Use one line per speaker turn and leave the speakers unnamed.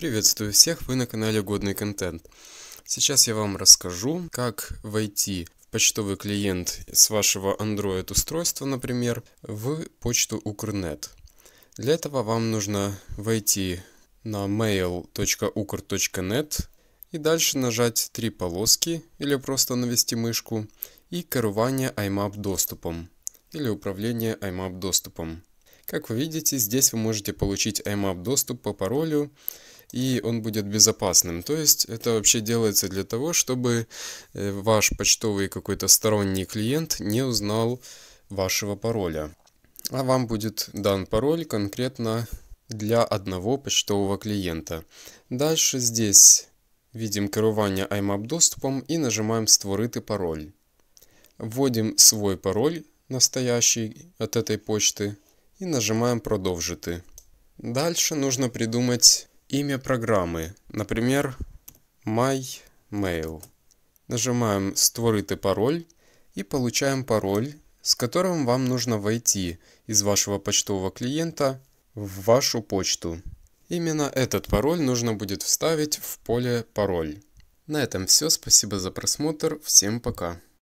Приветствую всех, вы на канале Годный Контент. Сейчас я вам расскажу, как войти в почтовый клиент с вашего Android устройства, например, в почту Укрнет. Для этого вам нужно войти на mail.ukr.net и дальше нажать три полоски или просто навести мышку и корование IMAP доступом или управление IMAP доступом. Как вы видите, здесь вы можете получить IMAP доступ по паролю и он будет безопасным. То есть это вообще делается для того, чтобы э, ваш почтовый какой-то сторонний клиент не узнал вашего пароля. А вам будет дан пароль конкретно для одного почтового клиента. Дальше здесь видим керування IMAP доступом и нажимаем «Створити пароль». Вводим свой пароль настоящий от этой почты и нажимаем «Продолжити». Дальше нужно придумать Имя программы, например, MyMail. Нажимаем «Створити пароль» и получаем пароль, с которым вам нужно войти из вашего почтового клиента в вашу почту. Именно этот пароль нужно будет вставить в поле «Пароль». На этом все. Спасибо за просмотр. Всем пока.